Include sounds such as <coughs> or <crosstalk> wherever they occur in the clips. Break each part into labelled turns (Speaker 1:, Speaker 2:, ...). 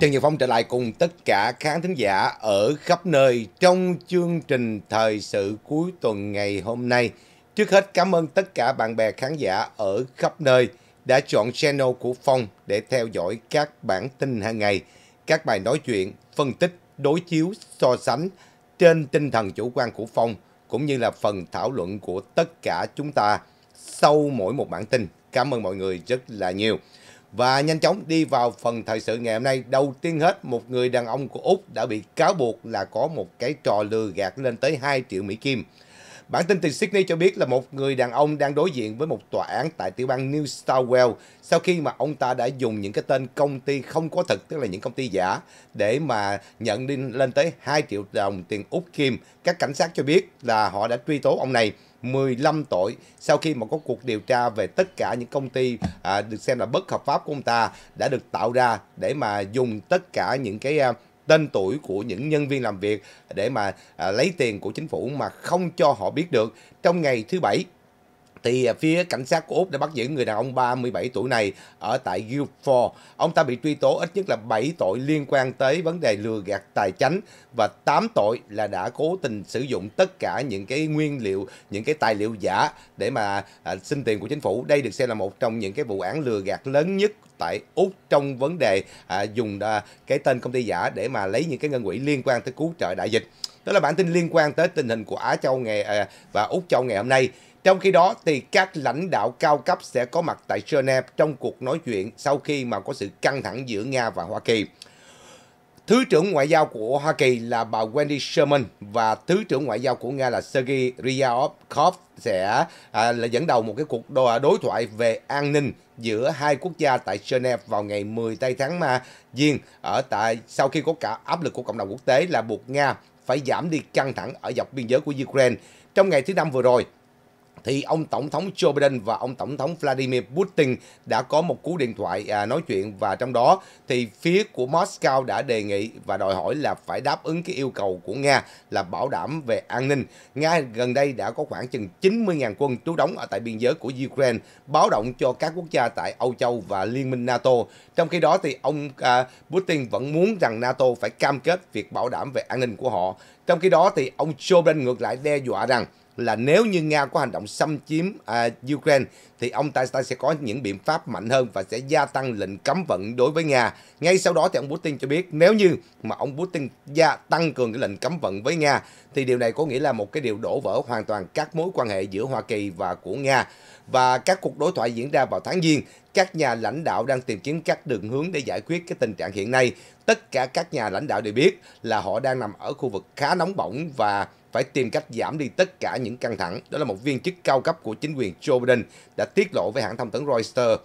Speaker 1: Trần Nhật Phong trở lại cùng tất cả khán thính giả ở khắp nơi trong chương trình Thời sự cuối tuần ngày hôm nay. Trước hết cảm ơn tất cả bạn bè khán giả ở khắp nơi đã chọn channel của Phong để theo dõi các bản tin hàng ngày, các bài nói chuyện, phân tích, đối chiếu, so sánh trên tinh thần chủ quan của Phong cũng như là phần thảo luận của tất cả chúng ta sau mỗi một bản tin. Cảm ơn mọi người rất là nhiều. Và nhanh chóng đi vào phần thời sự ngày hôm nay. Đầu tiên hết, một người đàn ông của Úc đã bị cáo buộc là có một cái trò lừa gạt lên tới 2 triệu Mỹ Kim. Bản tin từ Sydney cho biết là một người đàn ông đang đối diện với một tòa án tại tiểu bang New South Wales sau khi mà ông ta đã dùng những cái tên công ty không có thật, tức là những công ty giả, để mà nhận đi lên tới 2 triệu đồng tiền Úc Kim. Các cảnh sát cho biết là họ đã truy tố ông này 15 tội sau khi mà có cuộc điều tra về tất cả những công ty à, được xem là bất hợp pháp của ông ta đã được tạo ra để mà dùng tất cả những cái à, tên tuổi của những nhân viên làm việc để mà à, lấy tiền của chính phủ mà không cho họ biết được trong ngày thứ bảy thì à, phía cảnh sát của Úc đã bắt giữ người đàn ông 37 tuổi này ở tại Guildford. Ông ta bị truy tố ít nhất là 7 tội liên quan tới vấn đề lừa gạt tài chính và 8 tội là đã cố tình sử dụng tất cả những cái nguyên liệu, những cái tài liệu giả để mà à, xin tiền của chính phủ. Đây được xem là một trong những cái vụ án lừa gạt lớn nhất tại Úc trong vấn đề à, dùng à, cái tên công ty giả để mà lấy những cái ngân quỹ liên quan tới cứu trợ đại dịch. Đó là bản tin liên quan tới tình hình của Á Châu ngày à, và Úc Châu ngày hôm nay. Trong khi đó, thì các lãnh đạo cao cấp sẽ có mặt tại Geneva trong cuộc nói chuyện sau khi mà có sự căng thẳng giữa Nga và Hoa Kỳ. Thứ trưởng Ngoại giao của Hoa Kỳ là bà Wendy Sherman và Thứ trưởng Ngoại giao của Nga là Sergei Ryabkov sẽ à, là dẫn đầu một cái cuộc đối thoại về an ninh giữa hai quốc gia tại Geneva vào ngày 10 tây tháng Ma Giêng ở tại sau khi có cả áp lực của cộng đồng quốc tế là buộc Nga phải giảm đi căng thẳng ở dọc biên giới của Ukraine. Trong ngày thứ năm vừa rồi, thì ông tổng thống Joe Biden và ông tổng thống Vladimir Putin đã có một cú điện thoại à, nói chuyện và trong đó thì phía của Moscow đã đề nghị và đòi hỏi là phải đáp ứng cái yêu cầu của Nga là bảo đảm về an ninh. Nga gần đây đã có khoảng chừng 90.000 quân trú đóng ở tại biên giới của Ukraine, báo động cho các quốc gia tại Âu Châu và Liên minh NATO. Trong khi đó thì ông à, Putin vẫn muốn rằng NATO phải cam kết việc bảo đảm về an ninh của họ. Trong khi đó thì ông Joe Biden ngược lại đe dọa rằng là nếu như Nga có hành động xâm chiếm à, Ukraine thì ông Tyson sẽ có những biện pháp mạnh hơn và sẽ gia tăng lệnh cấm vận đối với Nga. Ngay sau đó thì ông Putin cho biết nếu như mà ông Putin gia tăng cường cái lệnh cấm vận với Nga thì điều này có nghĩa là một cái điều đổ vỡ hoàn toàn các mối quan hệ giữa Hoa Kỳ và của Nga. Và các cuộc đối thoại diễn ra vào tháng Giêng, các nhà lãnh đạo đang tìm kiếm các đường hướng để giải quyết cái tình trạng hiện nay. Tất cả các nhà lãnh đạo đều biết là họ đang nằm ở khu vực khá nóng bỏng và phải tìm cách giảm đi tất cả những căng thẳng. Đó là một viên chức cao cấp của chính quyền Joe Biden đã tiết lộ với hãng thông tấn Reuters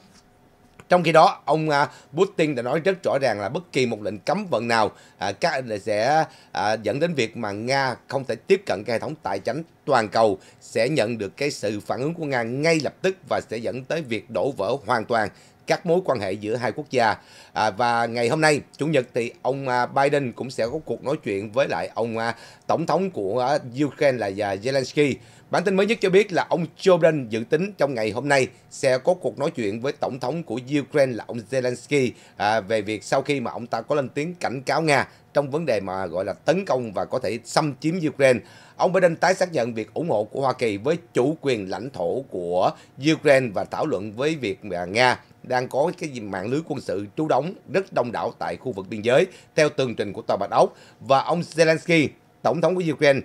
Speaker 1: trong khi đó, ông à, Putin đã nói rất rõ ràng là bất kỳ một lệnh cấm vận nào à, sẽ à, dẫn đến việc mà Nga không thể tiếp cận cái hệ thống tài chính toàn cầu sẽ nhận được cái sự phản ứng của Nga ngay lập tức và sẽ dẫn tới việc đổ vỡ hoàn toàn các mối quan hệ giữa hai quốc gia. À, và ngày hôm nay, Chủ nhật thì ông à, Biden cũng sẽ có cuộc nói chuyện với lại ông à, Tổng thống của à, Ukraine là Zelensky. Bản tin mới nhất cho biết là ông Joe Biden dự tính trong ngày hôm nay sẽ có cuộc nói chuyện với Tổng thống của Ukraine là ông Zelensky à, về việc sau khi mà ông ta có lên tiếng cảnh cáo Nga trong vấn đề mà gọi là tấn công và có thể xâm chiếm Ukraine. Ông Biden tái xác nhận việc ủng hộ của Hoa Kỳ với chủ quyền lãnh thổ của Ukraine và thảo luận với việc mà Nga đang có cái mạng lưới quân sự trú đóng rất đông đảo tại khu vực biên giới theo tường trình của Tòa Bạch Ốc và ông Zelensky, tổng thống của Ukraine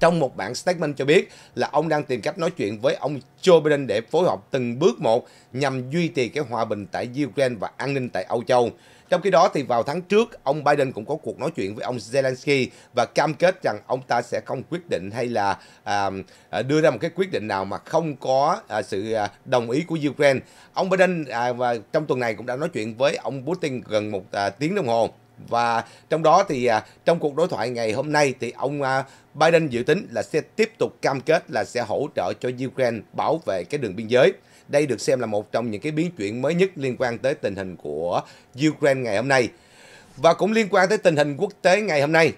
Speaker 1: trong một bản statement cho biết là ông đang tìm cách nói chuyện với ông Joe Biden để phối hợp từng bước một nhằm duy trì cái hòa bình tại Ukraine và an ninh tại Âu Châu. Trong khi đó thì vào tháng trước, ông Biden cũng có cuộc nói chuyện với ông Zelensky và cam kết rằng ông ta sẽ không quyết định hay là à, à đưa ra một cái quyết định nào mà không có à, sự à, đồng ý của Ukraine. Ông Biden à, và trong tuần này cũng đã nói chuyện với ông Putin gần một à, tiếng đồng hồ và trong đó thì à, trong cuộc đối thoại ngày hôm nay thì ông à, Biden dự tính là sẽ tiếp tục cam kết là sẽ hỗ trợ cho Ukraine bảo vệ cái đường biên giới. Đây được xem là một trong những cái biến chuyển mới nhất liên quan tới tình hình của Ukraine ngày hôm nay. Và cũng liên quan tới tình hình quốc tế ngày hôm nay,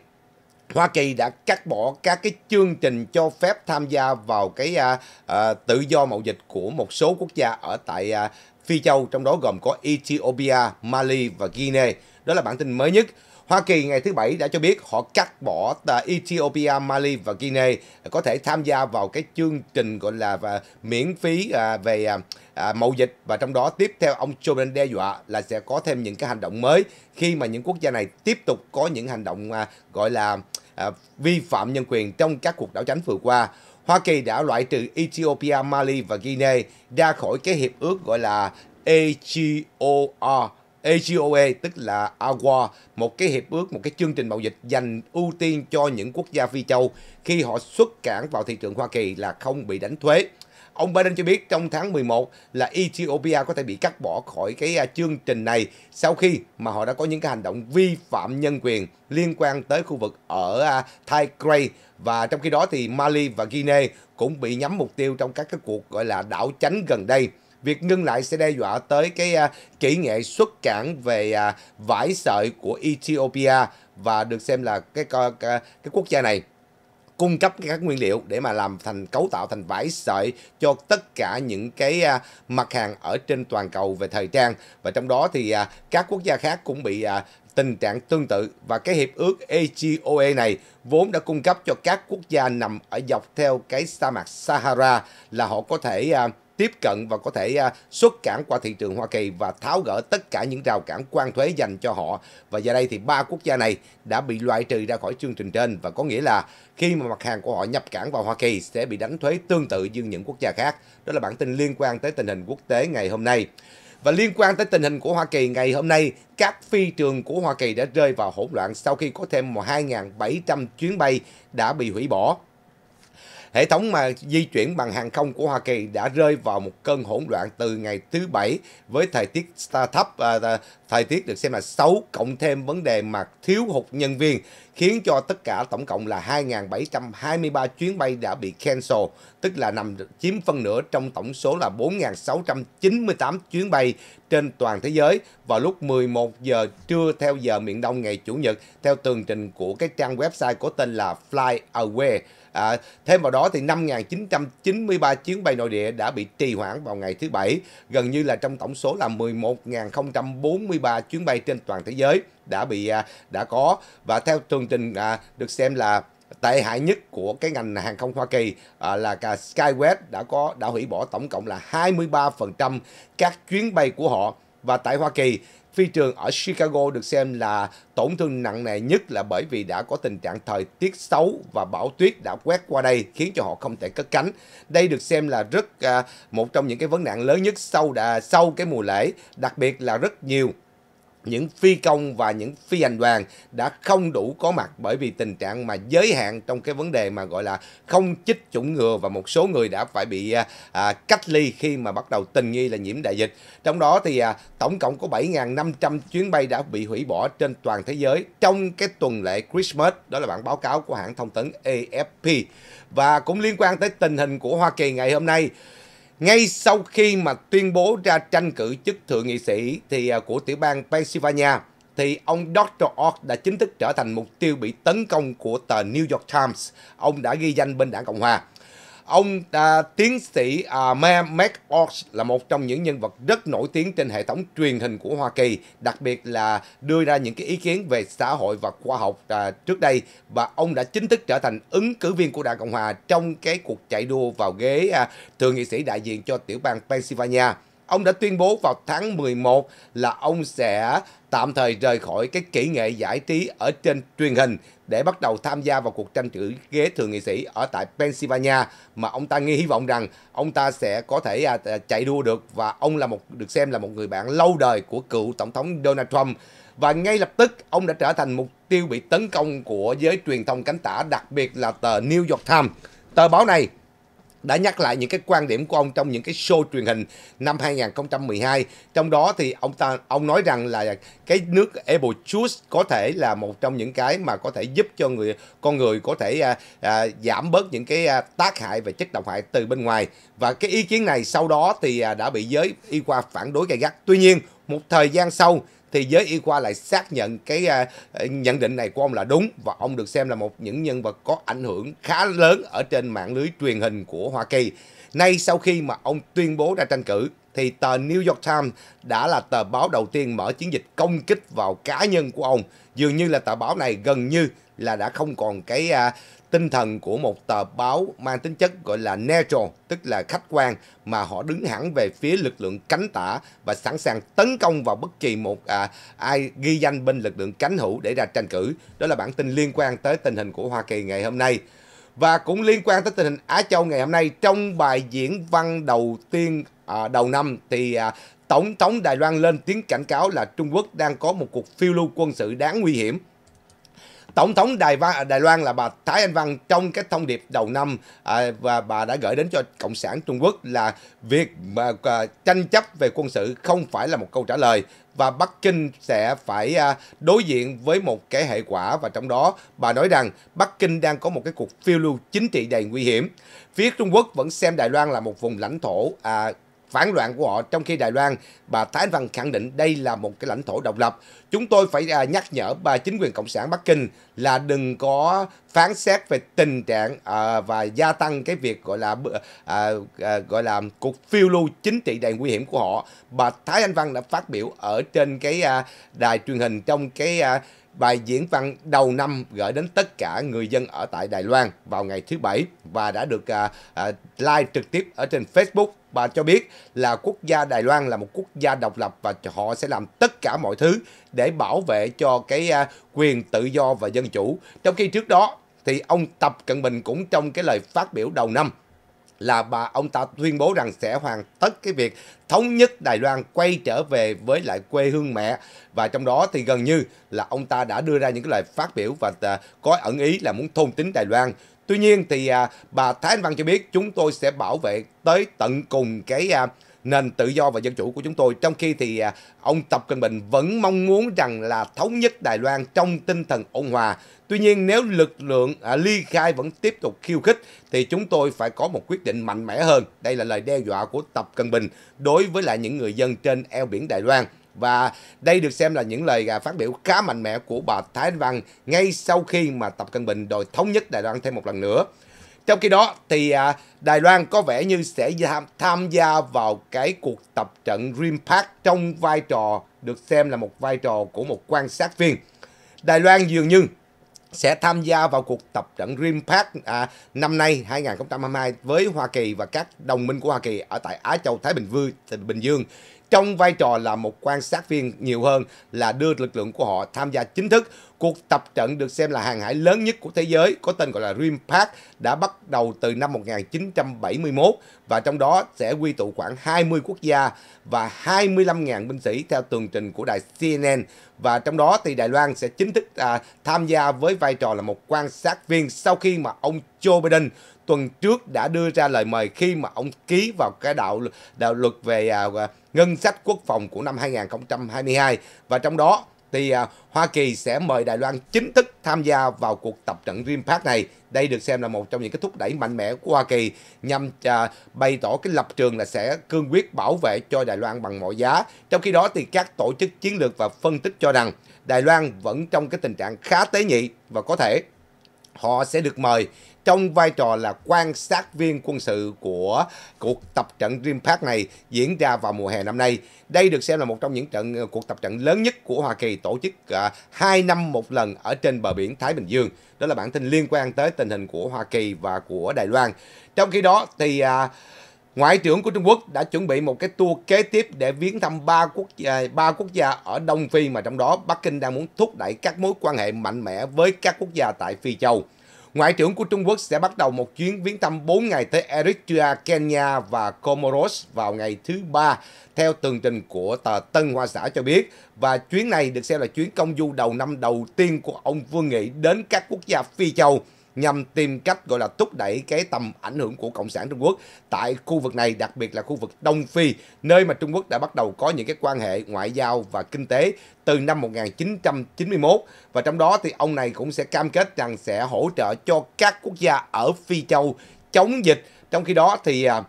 Speaker 1: Hoa Kỳ đã cắt bỏ các cái chương trình cho phép tham gia vào cái à, à tự do mậu dịch của một số quốc gia ở tại à, Phi Châu, trong đó gồm có Ethiopia, Mali và Guinea. Đó là bản tin mới nhất. Hoa Kỳ ngày thứ Bảy đã cho biết họ cắt bỏ Ethiopia, Mali và Guinea có thể tham gia vào cái chương trình gọi là miễn phí à, về à, à, mậu dịch và trong đó tiếp theo ông Joe Biden đe dọa là sẽ có thêm những cái hành động mới khi mà những quốc gia này tiếp tục có những hành động gọi là vi phạm nhân quyền trong các cuộc đảo tránh vừa qua. Hoa Kỳ đã loại trừ Ethiopia, Mali và Guinea ra khỏi cái hiệp ước gọi là AGOR, AGOE tức là AGOA, một cái hiệp ước, một cái chương trình mậu dịch dành ưu tiên cho những quốc gia Phi châu khi họ xuất cảng vào thị trường Hoa Kỳ là không bị đánh thuế. Ông Biden cho biết trong tháng 11 là Ethiopia có thể bị cắt bỏ khỏi cái à, chương trình này sau khi mà họ đã có những cái hành động vi phạm nhân quyền liên quan tới khu vực ở à, Tigray và trong khi đó thì Mali và Guinea cũng bị nhắm mục tiêu trong các cái cuộc gọi là đảo chánh gần đây. Việc ngưng lại sẽ đe dọa tới cái uh, kỹ nghệ xuất cảng về uh, vải sợi của Ethiopia và được xem là cái, cái, cái quốc gia này cung cấp các nguyên liệu để mà làm thành cấu tạo thành vải sợi cho tất cả những cái à, mặt hàng ở trên toàn cầu về thời trang và trong đó thì à, các quốc gia khác cũng bị à, tình trạng tương tự và cái hiệp ước AGOE này vốn đã cung cấp cho các quốc gia nằm ở dọc theo cái sa mạc Sahara là họ có thể tiếp cận và có thể à, xuất cảng qua thị trường Hoa Kỳ và tháo gỡ tất cả những rào cản quan thuế dành cho họ. Và giờ đây thì ba quốc gia này đã bị loại trừ ra khỏi chương trình trên và có nghĩa là khi mà mặt hàng của họ nhập cảng vào Hoa Kỳ sẽ bị đánh thuế tương tự như những quốc gia khác. Đó là bản tin liên quan tới tình hình quốc tế ngày hôm nay. Và liên quan tới tình hình của Hoa Kỳ ngày hôm nay, các phi trường của Hoa Kỳ đã rơi vào hỗn loạn sau khi có thêm 2.700 chuyến bay đã bị hủy bỏ Hệ thống mà di chuyển bằng hàng không của Hoa Kỳ đã rơi vào một cơn hỗn loạn từ ngày thứ Bảy với thời tiết thấp, à, à, thời tiết được xem là xấu cộng thêm vấn đề mà thiếu hụt nhân viên khiến cho tất cả tổng cộng là 2.723 chuyến bay đã bị cancel, tức là nằm chiếm phân nửa trong tổng số là 4.698 chuyến bay trên toàn thế giới vào lúc 11 giờ trưa theo giờ miền Đông ngày Chủ nhật theo tường trình của cái trang website có tên là Fly Away. À, thêm vào đó thì 5.993 chuyến bay nội địa đã bị trì hoãn vào ngày thứ Bảy, gần như là trong tổng số là 11.043 chuyến bay trên toàn thế giới đã bị à, đã có và theo tường trình à, được xem là tệ hại nhất của cái ngành hàng không Hoa Kỳ à, là cả Skywest đã có đã hủy bỏ tổng cộng là 23% các chuyến bay của họ và tại Hoa Kỳ Phi trường ở Chicago được xem là tổn thương nặng nề nhất là bởi vì đã có tình trạng thời tiết xấu và bão tuyết đã quét qua đây khiến cho họ không thể cất cánh. Đây được xem là rất à, một trong những cái vấn nạn lớn nhất sau đã sau cái mùa lễ, đặc biệt là rất nhiều những phi công và những phi hành đoàn đã không đủ có mặt bởi vì tình trạng mà giới hạn trong cái vấn đề mà gọi là không chích chủng ngừa và một số người đã phải bị à, à cách ly khi mà bắt đầu tình nghi là nhiễm đại dịch. Trong đó thì à, tổng cộng có 7.500 chuyến bay đã bị hủy bỏ trên toàn thế giới trong cái tuần lễ Christmas, đó là bản báo cáo của hãng thông tấn AFP. Và cũng liên quan tới tình hình của Hoa Kỳ ngày hôm nay, ngay sau khi mà tuyên bố ra tranh cử chức thượng nghị sĩ thì à, của tiểu bang Pennsylvania, thì ông Dr. Oz đã chính thức trở thành mục tiêu bị tấn công của tờ New York Times. Ông đã ghi danh bên đảng Cộng Hòa. Ông à, tiến sĩ à, McOx là một trong những nhân vật rất nổi tiếng trên hệ thống truyền hình của Hoa Kỳ, đặc biệt là đưa ra những cái ý kiến về xã hội và khoa học à, trước đây và ông đã chính thức trở thành ứng cử viên của Đảng Cộng hòa trong cái cuộc chạy đua vào ghế à, thượng nghị sĩ đại diện cho tiểu bang Pennsylvania. Ông đã tuyên bố vào tháng 11 là ông sẽ tạm thời rời khỏi cái kỹ nghệ giải trí ở trên truyền hình để bắt đầu tham gia vào cuộc tranh cử ghế thượng nghị sĩ ở tại Pennsylvania mà ông ta nghi hy vọng rằng ông ta sẽ có thể à, à, chạy đua được và ông là một được xem là một người bạn lâu đời của cựu tổng thống Donald Trump và ngay lập tức ông đã trở thành mục tiêu bị tấn công của giới truyền thông cánh tả đặc biệt là tờ New York Times. Tờ báo này đã nhắc lại những cái quan điểm của ông trong những cái show truyền hình năm 2012. Trong đó thì ông ta ông nói rằng là cái nước apple juice có thể là một trong những cái mà có thể giúp cho người con người có thể à, à, giảm bớt những cái à, tác hại và chất độc hại từ bên ngoài. Và cái ý kiến này sau đó thì à, đã bị giới y khoa phản đối gay gắt. Tuy nhiên, một thời gian sau thì giới y khoa lại xác nhận cái uh, nhận định này của ông là đúng và ông được xem là một những nhân vật có ảnh hưởng khá lớn ở trên mạng lưới truyền hình của Hoa Kỳ. Nay sau khi mà ông tuyên bố ra tranh cử thì tờ New York Times đã là tờ báo đầu tiên mở chiến dịch công kích vào cá nhân của ông. Dường như là tờ báo này gần như là đã không còn cái uh, tinh thần của một tờ báo mang tính chất gọi là neutral, tức là khách quan mà họ đứng hẳn về phía lực lượng cánh tả và sẵn sàng tấn công vào bất kỳ một à, ai ghi danh bên lực lượng cánh hữu để ra tranh cử. Đó là bản tin liên quan tới tình hình của Hoa Kỳ ngày hôm nay. Và cũng liên quan tới tình hình Á Châu ngày hôm nay trong bài diễn văn đầu tiên à, đầu năm thì à, Tổng thống Đài Loan lên tiếng cảnh cáo là Trung Quốc đang có một cuộc phiêu lưu quân sự đáng nguy hiểm tổng thống Đài Văn Đài Loan là bà Thái Anh Văn trong cái thông điệp đầu năm à, và bà đã gửi đến cho cộng sản Trung Quốc là việc mà à, tranh chấp về quân sự không phải là một câu trả lời và Bắc Kinh sẽ phải à, đối diện với một cái hệ quả và trong đó bà nói rằng Bắc Kinh đang có một cái cuộc phiêu lưu chính trị đầy nguy hiểm. Phía Trung Quốc vẫn xem Đài Loan là một vùng lãnh thổ à, phản loạn của họ trong khi Đài Loan bà Thái Anh Văn khẳng định đây là một cái lãnh thổ độc lập chúng tôi phải à, nhắc nhở bà chính quyền cộng sản Bắc Kinh là đừng có phán xét về tình trạng à, và gia tăng cái việc gọi là à, à, gọi là cuộc phiêu lưu chính trị đầy nguy hiểm của họ bà Thái Anh Văn đã phát biểu ở trên cái à, đài truyền hình trong cái à, bài diễn văn đầu năm gửi đến tất cả người dân ở tại Đài Loan vào ngày thứ Bảy và đã được à, à, live trực tiếp ở trên Facebook. Bà cho biết là quốc gia Đài Loan là một quốc gia độc lập và họ sẽ làm tất cả mọi thứ để bảo vệ cho cái à, quyền tự do và dân chủ. Trong khi trước đó thì ông Tập Cận Bình cũng trong cái lời phát biểu đầu năm là bà ông ta tuyên bố rằng sẽ hoàn tất cái việc thống nhất Đài Loan quay trở về với lại quê hương mẹ và trong đó thì gần như là ông ta đã đưa ra những cái lời phát biểu và à, có ẩn ý là muốn thôn tính Đài Loan Tuy nhiên thì à, bà Thái Anh Văn cho biết chúng tôi sẽ bảo vệ tới tận cùng cái à, nền tự do và dân chủ của chúng tôi. Trong khi thì à, ông Tập Cận Bình vẫn mong muốn rằng là thống nhất Đài Loan trong tinh thần ôn hòa. Tuy nhiên nếu lực lượng à, ly khai vẫn tiếp tục khiêu khích thì chúng tôi phải có một quyết định mạnh mẽ hơn. Đây là lời đe dọa của Tập Cận Bình đối với lại những người dân trên eo biển Đài Loan. Và đây được xem là những lời à, phát biểu khá mạnh mẽ của bà Thái Anh Văn ngay sau khi mà Tập Cận Bình đòi thống nhất Đài Loan thêm một lần nữa. Trong khi đó thì à, Đài Loan có vẻ như sẽ tham, gia vào cái cuộc tập trận Dream Park trong vai trò được xem là một vai trò của một quan sát viên. Đài Loan dường như sẽ tham gia vào cuộc tập trận Dream Park à, năm nay 2022 với Hoa Kỳ và các đồng minh của Hoa Kỳ ở tại Á Châu Thái Bình Vương Bình Dương trong vai trò là một quan sát viên nhiều hơn là đưa lực lượng của họ tham gia chính thức. Cuộc tập trận được xem là hàng hải lớn nhất của thế giới có tên gọi là Rim Park đã bắt đầu từ năm 1971 và trong đó sẽ quy tụ khoảng 20 quốc gia và 25.000 binh sĩ theo tường trình của đài CNN và trong đó thì Đài Loan sẽ chính thức à, tham gia với vai trò là một quan sát viên sau khi mà ông Joe Biden tuần trước đã đưa ra lời mời khi mà ông ký vào cái đạo đạo luật về à, à, ngân sách quốc phòng của năm 2022 và trong đó thì à, Hoa Kỳ sẽ mời Đài Loan chính thức tham gia vào cuộc tập trận Rim này. Đây được xem là một trong những cái thúc đẩy mạnh mẽ của Hoa Kỳ nhằm à, bày tỏ cái lập trường là sẽ cương quyết bảo vệ cho Đài Loan bằng mọi giá. Trong khi đó thì các tổ chức chiến lược và phân tích cho rằng Đài Loan vẫn trong cái tình trạng khá tế nhị và có thể họ sẽ được mời trong vai trò là quan sát viên quân sự của cuộc tập trận Dream này diễn ra vào mùa hè năm nay. Đây được xem là một trong những trận ờ, cuộc tập trận lớn nhất của Hoa Kỳ tổ chức uh, ờ, 2 năm một lần ở trên bờ biển Thái Bình Dương. Đó là bản tin liên quan tới tình hình của Hoa Kỳ và của Đài Loan. Trong khi đó thì uh, Ngoại trưởng của Trung Quốc đã chuẩn bị một cái tour kế tiếp để viếng thăm ba quốc gia, ba quốc gia ở Đông Phi mà trong đó Bắc Kinh đang muốn thúc đẩy các mối quan hệ mạnh mẽ với các quốc gia tại Phi Châu. Ngoại trưởng của Trung Quốc sẽ bắt đầu một chuyến viếng thăm 4 ngày tới Eritrea, Kenya và Comoros vào ngày thứ ba, theo tường trình của tờ Tân Hoa Xã cho biết. Và chuyến này được xem là chuyến công du đầu năm đầu tiên của ông Vương Nghị đến các quốc gia Phi Châu nhằm tìm cách gọi là thúc đẩy cái tầm ảnh hưởng của Cộng sản Trung Quốc tại khu vực này, đặc biệt là khu vực Đông Phi, nơi mà Trung Quốc đã bắt đầu có những cái quan hệ ngoại giao và kinh tế từ năm 1991 và trong đó thì ông này cũng sẽ cam kết rằng sẽ hỗ trợ cho các quốc gia ở Phi Châu chống dịch. Trong khi đó thì à,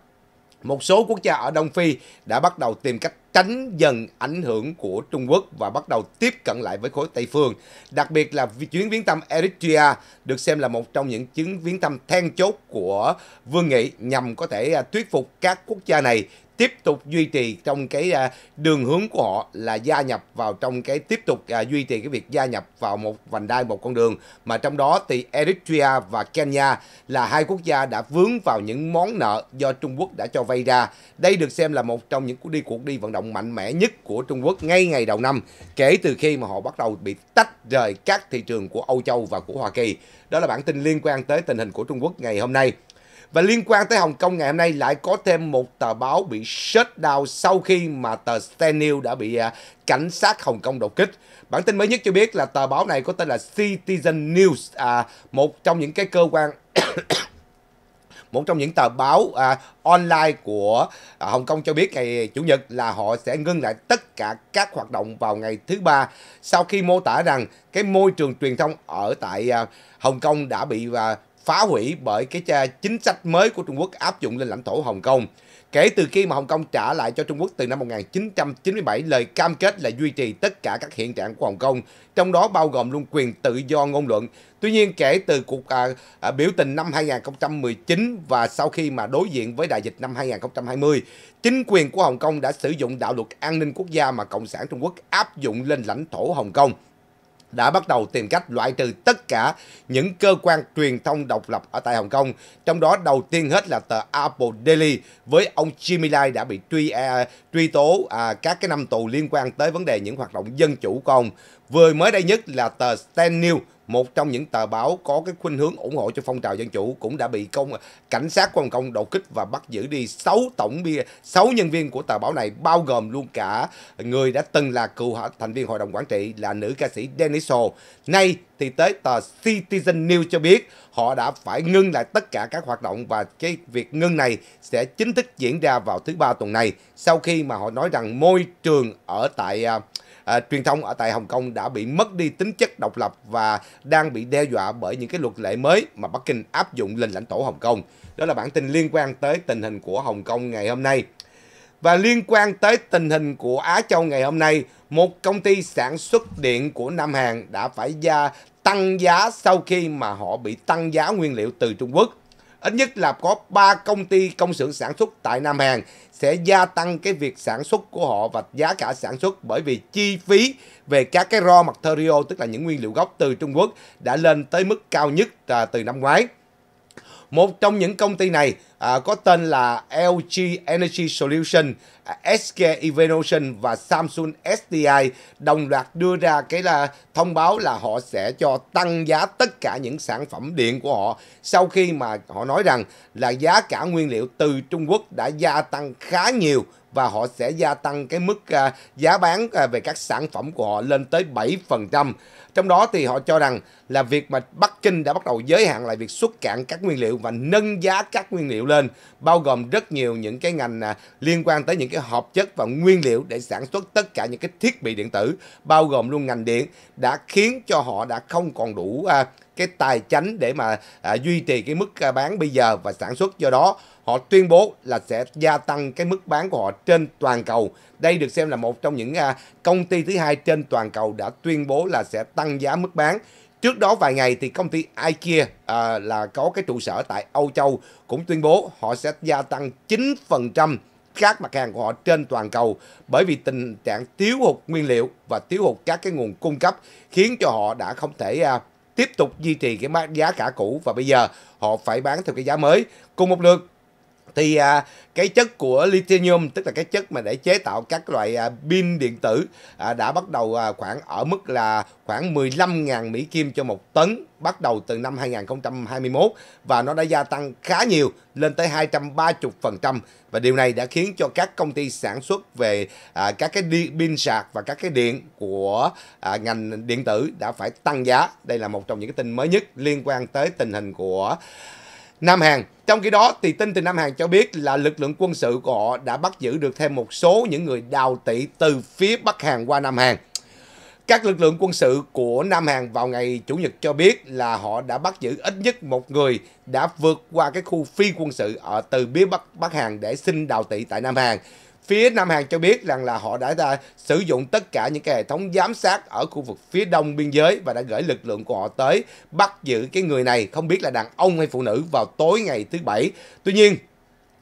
Speaker 1: một số quốc gia ở Đông Phi đã bắt đầu tìm cách tránh dần ảnh hưởng của Trung Quốc và bắt đầu tiếp cận lại với khối Tây phương. Đặc biệt là chuyến viếng thăm Eritrea được xem là một trong những chuyến viếng thăm then chốt của Vương Nghị nhằm có thể à, thuyết phục các quốc gia này tiếp tục duy trì trong cái à, đường hướng của họ là gia nhập vào trong cái tiếp tục à, duy trì cái việc gia nhập vào một vành đai một con đường mà trong đó thì Eritrea và Kenya là hai quốc gia đã vướng vào những món nợ do Trung Quốc đã cho vay ra. Đây được xem là một trong những cuộc đi cuộc đi vận động mạnh mẽ nhất của Trung Quốc ngay ngày đầu năm kể từ khi mà họ bắt đầu bị tách rời các thị trường của Âu Châu và của Hoa Kỳ. Đó là bản tin liên quan tới tình hình của Trung Quốc ngày hôm nay. Và liên quan tới Hồng Kông ngày hôm nay lại có thêm một tờ báo bị shutdown sau khi mà tờ Stand News đã bị à, cảnh sát Hồng Kông đột kích. Bản tin mới nhất cho biết là tờ báo này có tên là Citizen News, à, một trong những cái cơ quan <coughs> một trong những tờ báo à, online của à, Hồng Kông cho biết ngày chủ nhật là họ sẽ ngưng lại tất cả các hoạt động vào ngày thứ ba sau khi mô tả rằng cái môi trường truyền thông ở tại à, Hồng Kông đã bị à, phá hủy bởi cái chính sách mới của Trung Quốc áp dụng lên lãnh thổ Hồng Kông. Kể từ khi mà Hồng Kông trả lại cho Trung Quốc từ năm 1997 lời cam kết là duy trì tất cả các hiện trạng của Hồng Kông, trong đó bao gồm luôn quyền tự do ngôn luận. Tuy nhiên kể từ cuộc à, à, biểu tình năm 2019 và sau khi mà đối diện với đại dịch năm 2020, chính quyền của Hồng Kông đã sử dụng đạo luật an ninh quốc gia mà Cộng sản Trung Quốc áp dụng lên lãnh thổ Hồng Kông đã bắt đầu tìm cách loại trừ tất cả những cơ quan truyền thông độc lập ở tại Hồng Kông. Trong đó đầu tiên hết là tờ Apple Daily với ông Jimmy Lai đã bị truy à, truy tố à, các cái năm tù liên quan tới vấn đề những hoạt động dân chủ còn Vừa mới đây nhất là tờ Stand News, một trong những tờ báo có cái khuynh hướng ủng hộ cho phong trào dân chủ cũng đã bị công cảnh sát của Hồng Kông đột kích và bắt giữ đi 6 tổng bia 6 nhân viên của tờ báo này bao gồm luôn cả người đã từng là cựu thành viên hội đồng quản trị là nữ ca sĩ Dennis Ho. Nay thì tới tờ Citizen News cho biết họ đã phải ngưng lại tất cả các hoạt động và cái việc ngưng này sẽ chính thức diễn ra vào thứ ba tuần này sau khi mà họ nói rằng môi trường ở tại uh, à, truyền thông ở tại Hồng Kông đã bị mất đi tính chất độc lập và đang bị đe dọa bởi những cái luật lệ mới mà Bắc Kinh áp dụng lên lãnh thổ Hồng Kông. Đó là bản tin liên quan tới tình hình của Hồng Kông ngày hôm nay. Và liên quan tới tình hình của Á Châu ngày hôm nay, một công ty sản xuất điện của Nam Hàn đã phải gia tăng giá sau khi mà họ bị tăng giá nguyên liệu từ Trung Quốc. Ít nhất là có 3 công ty công xưởng sản xuất tại Nam Hàn sẽ gia tăng cái việc sản xuất của họ và giá cả sản xuất bởi vì chi phí về các cái raw material tức là những nguyên liệu gốc từ Trung Quốc đã lên tới mức cao nhất à, từ năm ngoái. Một trong những công ty này à, có tên là LG Energy Solution, à, SK Innovation và Samsung SDI đồng loạt đưa ra cái là thông báo là họ sẽ cho tăng giá tất cả những sản phẩm điện của họ sau khi mà họ nói rằng là giá cả nguyên liệu từ Trung Quốc đã gia tăng khá nhiều và họ sẽ gia tăng cái mức à, giá bán à, về các sản phẩm của họ lên tới 7%. Trong đó thì họ cho rằng là việc mà Bắc Kinh đã bắt đầu giới hạn lại việc xuất cạn các nguyên liệu và nâng giá các nguyên liệu lên, bao gồm rất nhiều những cái ngành à, liên quan tới những cái hợp chất và nguyên liệu để sản xuất tất cả những cái thiết bị điện tử, bao gồm luôn ngành điện đã khiến cho họ đã không còn đủ cái tài chánh để mà à, duy trì cái mức à, bán bây giờ và sản xuất do đó họ tuyên bố là sẽ gia tăng cái mức bán của họ trên toàn cầu. Đây được xem là một trong những à, công ty thứ hai trên toàn cầu đã tuyên bố là sẽ tăng giá mức bán. Trước đó vài ngày thì công ty IKEA à, là có cái trụ sở tại Âu Châu cũng tuyên bố họ sẽ gia tăng 9% các mặt hàng của họ trên toàn cầu bởi vì tình trạng thiếu hụt nguyên liệu và thiếu hụt các cái nguồn cung cấp khiến cho họ đã không thể à, tiếp tục duy trì cái giá cả cũ và bây giờ họ phải bán theo cái giá mới cùng một lượt thì à, cái chất của lithium tức là cái chất mà để chế tạo các loại à, pin điện tử à, đã bắt đầu à, khoảng ở mức là khoảng 15.000 Mỹ Kim cho một tấn bắt đầu từ năm 2021 và nó đã gia tăng khá nhiều lên tới 230% và điều này đã khiến cho các công ty sản xuất về à, các cái pin sạc và các cái điện của à, ngành điện tử đã phải tăng giá. Đây là một trong những cái tin mới nhất liên quan tới tình hình của Nam Hàn. Trong khi đó, thì tin từ Nam Hàn cho biết là lực lượng quân sự của họ đã bắt giữ được thêm một số những người đào tị từ phía Bắc Hàn qua Nam Hàn. Các lực lượng quân sự của Nam Hàn vào ngày Chủ nhật cho biết là họ đã bắt giữ ít nhất một người đã vượt qua cái khu phi quân sự ở từ phía Bắc Bắc Hàn để xin đào tị tại Nam Hàn Phía Nam Hàn cho biết rằng là họ đã, đã sử dụng tất cả những cái hệ thống giám sát ở khu vực phía đông biên giới và đã gửi lực lượng của họ tới bắt giữ cái người này không biết là đàn ông hay phụ nữ vào tối ngày thứ bảy. Tuy nhiên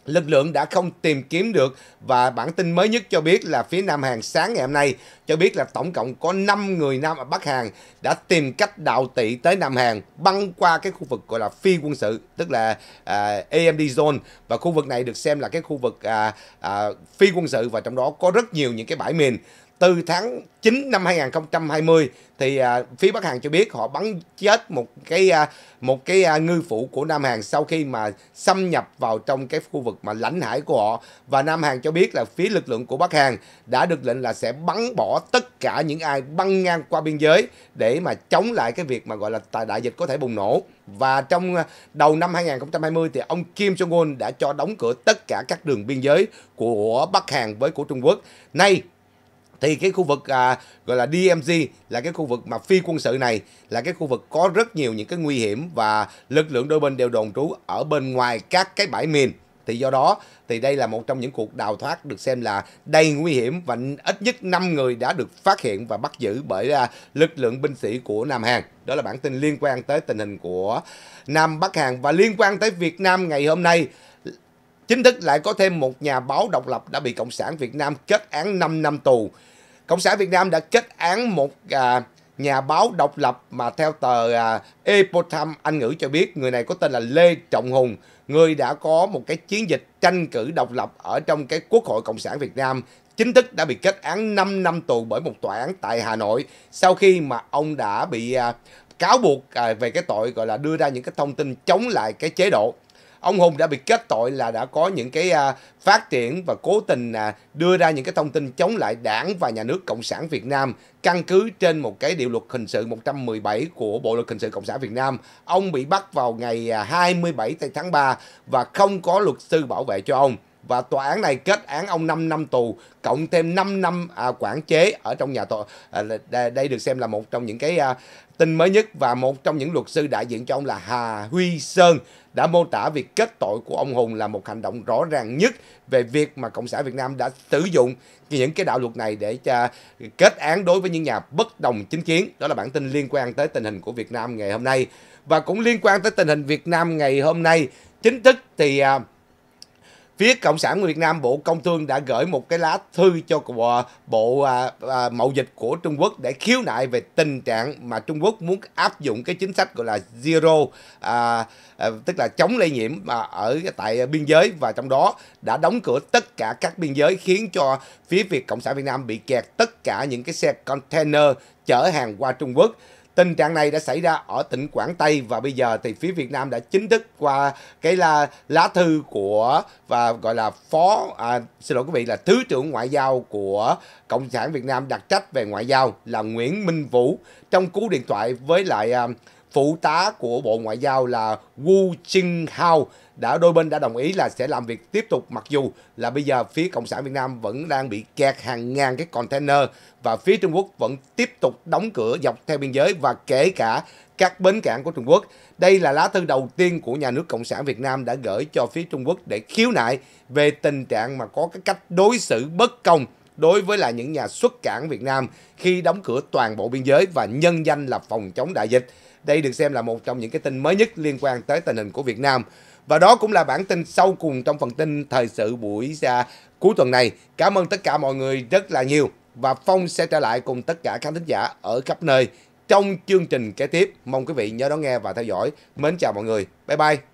Speaker 1: Lực lượng đã không tìm kiếm được và bản tin mới nhất cho biết là phía Nam Hàn sáng ngày hôm nay cho biết là tổng cộng có 5 người Nam ở Bắc Hàn đã tìm cách đào tị tới Nam Hàn băng qua cái khu vực gọi là phi quân sự tức là à, AMD Zone và khu vực này được xem là cái khu vực à, à, phi quân sự và trong đó có rất nhiều những cái bãi mìn từ tháng 9 năm 2020 thì à, phía Bắc Hàn cho biết họ bắn chết một cái à, một cái à, ngư phủ của Nam Hàn sau khi mà xâm nhập vào trong cái khu vực mà lãnh hải của họ và Nam Hàn cho biết là phía lực lượng của Bắc Hàn đã được lệnh là sẽ bắn bỏ tất cả những ai băng ngang qua biên giới để mà chống lại cái việc mà gọi là tại đại dịch có thể bùng nổ và trong à, đầu năm 2020 thì ông Kim Jong Un đã cho đóng cửa tất cả các đường biên giới của Bắc Hàn với của Trung Quốc. Nay thì cái khu vực à, gọi là DMZ là cái khu vực mà phi quân sự này là cái khu vực có rất nhiều những cái nguy hiểm và lực lượng đôi bên đều đồn trú ở bên ngoài các cái bãi mìn thì do đó thì đây là một trong những cuộc đào thoát được xem là đầy nguy hiểm và ít nhất 5 người đã được phát hiện và bắt giữ bởi à, lực lượng binh sĩ của Nam Hàn. Đó là bản tin liên quan tới tình hình của Nam Bắc Hàn và liên quan tới Việt Nam ngày hôm nay. Chính thức lại có thêm một nhà báo độc lập đã bị Cộng sản Việt Nam kết án 5 năm tù Cộng sản Việt Nam đã kết án một à, nhà báo độc lập mà theo tờ à, Epotam Anh ngữ cho biết người này có tên là Lê Trọng Hùng, người đã có một cái chiến dịch tranh cử độc lập ở trong cái Quốc hội Cộng sản Việt Nam chính thức đã bị kết án 5 năm tù bởi một tòa án tại Hà Nội sau khi mà ông đã bị à, cáo buộc à, về cái tội gọi là đưa ra những cái thông tin chống lại cái chế độ ông Hùng đã bị kết tội là đã có những cái à, phát triển và cố tình à, đưa ra những cái thông tin chống lại đảng và nhà nước Cộng sản Việt Nam căn cứ trên một cái điều luật hình sự 117 của Bộ luật hình sự Cộng sản Việt Nam. Ông bị bắt vào ngày 27 à, tháng 3 và không có luật sư bảo vệ cho ông và tòa án này kết án ông 5 năm tù cộng thêm 5 năm à, quản chế ở trong nhà tòa À, đây được xem là một trong những cái à, tin mới nhất và một trong những luật sư đại diện cho ông là Hà Huy Sơn đã mô tả việc kết tội của ông Hùng là một hành động rõ ràng nhất về việc mà Cộng sản Việt Nam đã sử dụng những cái đạo luật này để cho kết án đối với những nhà bất đồng chính kiến. Đó là bản tin liên quan tới tình hình của Việt Nam ngày hôm nay. Và cũng liên quan tới tình hình Việt Nam ngày hôm nay, chính thức thì... À, phía cộng sản Việt Nam Bộ Công Thương đã gửi một cái lá thư cho bộ, à, bộ à, à, mậu dịch của Trung Quốc để khiếu nại về tình trạng mà Trung Quốc muốn áp dụng cái chính sách gọi là zero à, à, tức là chống lây nhiễm mà ở tại biên giới và trong đó đã đóng cửa tất cả các biên giới khiến cho phía Việt Cộng sản Việt Nam bị kẹt tất cả những cái xe container chở hàng qua Trung Quốc Tình trạng này đã xảy ra ở tỉnh Quảng Tây và bây giờ thì phía Việt Nam đã chính thức qua cái là lá thư của và gọi là phó à, xin lỗi quý vị là thứ trưởng ngoại giao của Cộng sản Việt Nam đặc trách về ngoại giao là Nguyễn Minh Vũ trong cú điện thoại với lại à, phụ tá của Bộ Ngoại giao là Wu Jing đã đôi bên đã đồng ý là sẽ làm việc tiếp tục mặc dù là bây giờ phía Cộng sản Việt Nam vẫn đang bị kẹt hàng ngàn cái container và phía Trung Quốc vẫn tiếp tục đóng cửa dọc theo biên giới và kể cả các bến cảng của Trung Quốc. Đây là lá thư đầu tiên của nhà nước Cộng sản Việt Nam đã gửi cho phía Trung Quốc để khiếu nại về tình trạng mà có cái cách đối xử bất công đối với là những nhà xuất cảng Việt Nam khi đóng cửa toàn bộ biên giới và nhân danh là phòng chống đại dịch. Đây được xem là một trong những cái tin mới nhất liên quan tới tình hình của Việt Nam. Và đó cũng là bản tin sau cùng trong phần tin thời sự buổi à, cuối tuần này. Cảm ơn tất cả mọi người rất là nhiều và Phong sẽ trở lại cùng tất cả khán thính giả ở khắp nơi trong chương trình kế tiếp. Mong quý vị nhớ đón nghe và theo dõi. Mến chào mọi người. Bye bye.